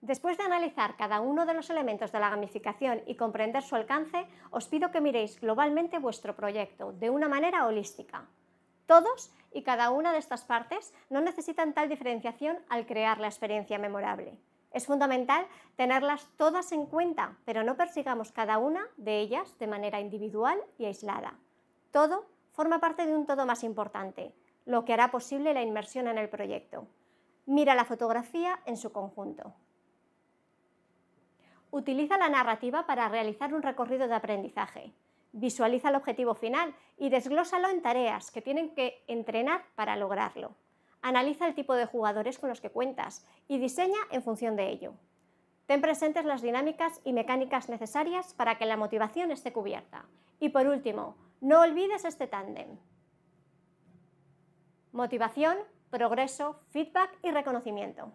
Después de analizar cada uno de los elementos de la gamificación y comprender su alcance, os pido que miréis globalmente vuestro proyecto de una manera holística. Todos y cada una de estas partes no necesitan tal diferenciación al crear la experiencia memorable. Es fundamental tenerlas todas en cuenta, pero no persigamos cada una de ellas de manera individual y aislada. Todo forma parte de un todo más importante, lo que hará posible la inmersión en el proyecto. Mira la fotografía en su conjunto. Utiliza la narrativa para realizar un recorrido de aprendizaje. Visualiza el objetivo final y desglósalo en tareas que tienen que entrenar para lograrlo. Analiza el tipo de jugadores con los que cuentas y diseña en función de ello. Ten presentes las dinámicas y mecánicas necesarias para que la motivación esté cubierta. Y por último, no olvides este tándem. Motivación, progreso, feedback y reconocimiento.